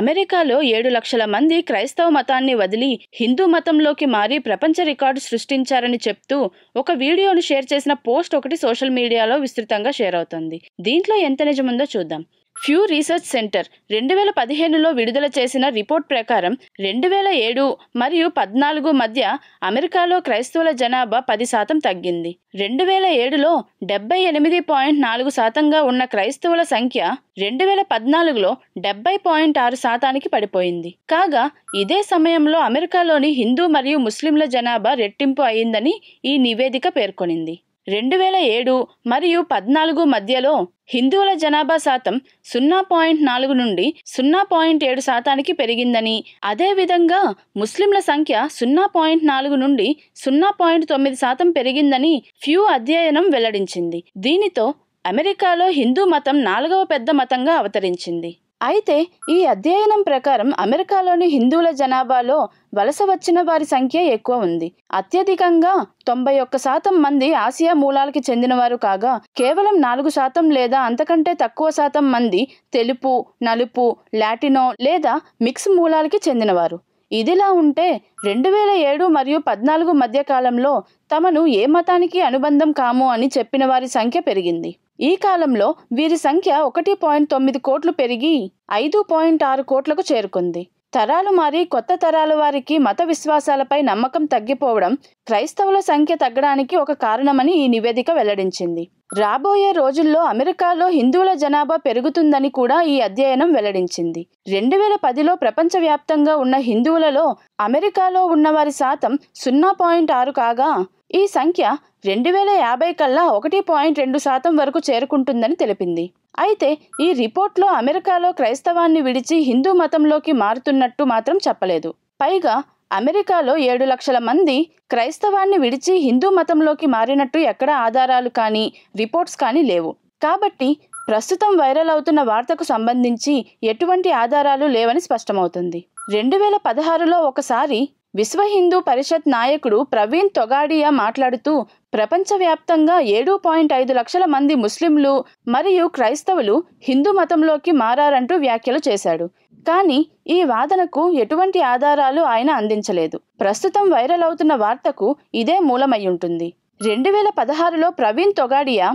అమెరికాలో ఏడు లక్షల మంది క్రైస్తవ మతాన్ని వదిలి హిందూ మతంలోకి మారి ప్రపంచ రికార్డు సృష్టించారని చెప్తూ ఒక వీడియోను షేర్ చేసిన పోస్ట్ ఒకటి సోషల్ మీడియాలో విస్తృతంగా షేర్ అవుతుంది దీంట్లో ఎంత నిజముందో చూద్దాం ఫ్యూ రీసెర్చ్ సెంటర్ రెండు వేల పదిహేనులో విడుదల చేసిన రిపోర్ట్ ప్రకారం రెండు వేల ఏడు మరియు పద్నాలుగు మధ్య అమెరికాలో క్రైస్తవుల జనాభా పది శాతం తగ్గింది రెండు వేల ఏడులో డెబ్బై ఎనిమిది పాయింట్ నాలుగు శాతంగా ఉన్న క్రైస్తవుల సంఖ్య రెండు వేల పద్నాలుగులో డెబ్బై పాయింట్ ఆరు శాతానికి పడిపోయింది కాగా ఇదే సమయంలో అమెరికాలోని హిందూ మరియు ముస్లింల జనాభా రెట్టింపు అయిందని ఈ నివేదిక పేర్కొనింది రెండు వేల ఏడు మరియు పద్నాలుగు మధ్యలో హిందువుల జనాభా శాతం సున్నా పాయింట్ నాలుగు నుండి సున్నా పాయింట్ ఏడు శాతానికి పెరిగిందని అదేవిధంగా ముస్లింల సంఖ్య సున్నా పాయింట్ నాలుగు నుండి సున్నా పాయింట్ తొమ్మిది శాతం పెరిగిందని ఫ్యూ అధ్యయనం వెల్లడించింది దీనితో అమెరికాలో హిందూ మతం నాలుగవ పెద్ద మతంగా అవతరించింది అయితే ఈ అధ్యయనం ప్రకారం అమెరికాలోని హిందువుల జనాభాలో వలస వచ్చిన వారి సంఖ్య ఎక్కువ ఉంది అత్యధికంగా తొంభై ఒక్క శాతం మంది ఆసియా మూలాలకి చెందినవారు కాగా కేవలం నాలుగు శాతం లేదా అంతకంటే తక్కువ శాతం మంది తెలుపు నలుపు లాటినో లేదా మిక్స్ మూలాలకి చెందినవారు ఇదిలా ఉంటే రెండు వేల ఏడు మరియు పద్నాలుగు మధ్య కాలంలో తమను ఏ మతానికి అనుబంధం కాము అని చెప్పిన వారి సంఖ్య పెరిగింది ఈ కాలంలో వీరి సంఖ్య ఒకటి పాయింట్ తొమ్మిది కోట్లు పెరిగి ఐదు పాయింట్ ఆరు కోట్లకు చేరుకుంది తరాలు మారి కొత్త తరాల వారికి మత విశ్వాసాలపై నమ్మకం తగ్గిపోవడం క్రైస్తవుల సంఖ్య తగ్గడానికి ఒక కారణమని ఈ నివేదిక వెల్లడించింది రాబోయే రోజుల్లో అమెరికాలో హిందువుల జనాభా పెరుగుతుందని కూడా ఈ అధ్యయనం వెల్లడించింది రెండు వేల పదిలో ప్రపంచవ్యాప్తంగా ఉన్న హిందువులలో అమెరికాలో ఉన్నవారి శాతం సున్నా పాయింట్ ఆరు కాగా ఈ సంఖ్య రెండు వేల యాభై కల్లా ఒకటి పాయింట్ రెండు శాతం వరకు చేరుకుంటుందని తెలిపింది అయితే ఈ రిపోర్ట్లో అమెరికాలో క్రైస్తవాన్ని విడిచి హిందూ మతంలోకి మారుతున్నట్టు మాత్రం చెప్పలేదు పైగా అమెరికాలో ఏడు లక్షల మంది క్రైస్తవాన్ని విడిచి హిందూ మతంలోకి మారినట్టు ఎక్కడ ఆధారాలు కానీ రిపోర్ట్స్ కానీ లేవు కాబట్టి ప్రస్తుతం వైరల్ అవుతున్న వార్తకు సంబంధించి ఎటువంటి ఆధారాలు లేవని స్పష్టమవుతుంది రెండు వేల పదహారులో ఒకసారి విశ్వ హిందూ పరిషత్ నాయకుడు ప్రవీణ్ తొగాడియా మాట్లాడుతూ ప్రపంచవ్యాప్తంగా ఏడు పాయింట్ ఐదు లక్షల మంది ముస్లింలు మరియు క్రైస్తవులు హిందూ మతంలోకి మారారంటూ వ్యాఖ్యలు చేశాడు కానీ ఈ వాదనకు ఎటువంటి ఆధారాలు ఆయన అందించలేదు ప్రస్తుతం వైరల్ అవుతున్న వార్తకు ఇదే మూలమయ్యుంటుంది రెండు వేల పదహారులో ప్రవీణ్ తొగాడియా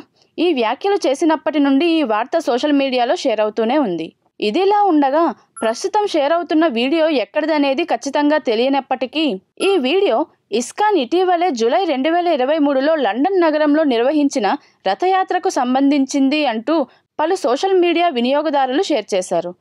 ఈ వ్యాఖ్యలు చేసినప్పటి నుండి ఈ వార్త సోషల్ మీడియాలో షేర్ అవుతూనే ఉంది ఇదిలా ఉండగా ప్రస్తుతం షేర్ అవుతున్న వీడియో ఎక్కడిదనేది ఖచ్చితంగా తెలియనప్పటికీ ఈ వీడియో ఇస్కాన్ ఇటీవలే జూలై రెండు వేల ఇరవై మూడులో లండన్ నగరంలో నిర్వహించిన రథయాత్రకు సంబంధించింది అంటూ పలు సోషల్ మీడియా వినియోగదారులు షేర్ చేశారు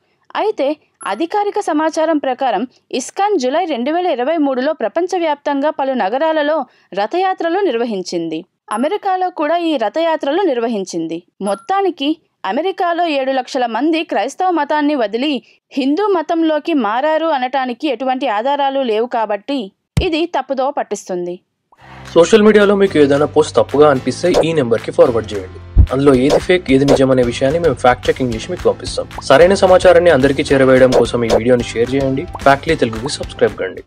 అయితే అధికారిక సమాచారం ప్రకారం ఇస్కాన్ జూలై రెండు వేల ఇరవై మూడులో ప్రపంచవ్యాప్తంగా పలు నగరాలలో రథయాత్రలు నిర్వహించింది అమెరికాలో కూడా ఈ రథయాత్రలు నిర్వహించింది మొత్తానికి అమెరికాలో ఏడు లక్షల మంది క్రైస్తవ మతాన్ని వదిలి హిందూ మతంలోకి మారారు అనటానికి ఎటువంటి ఆధారాలు లేవు కాబట్టి ఇది తప్పుదో పట్టిస్తుంది సోషల్ మీడియాలో మీకు ఏదైనా పోస్ట్ తప్పుగా అనిపిస్తే ఈ నెంబర్కి ఫార్వర్డ్ చేయండి అందులో ఏది ఫేక్ ఏది నిజమనే విషయాన్ని మేము ఫ్యాక్ట్ చెక్ ఇంగ్లీష్ మీకు పంపిస్తాం సరైన సమాచారాన్ని అందరికీ చేరవేయడం కోసం ఈ వీడియోని షేర్ చేయండి ఫ్యాక్ట్లీ తెలుగుకి సబ్స్క్రైబ్ కండి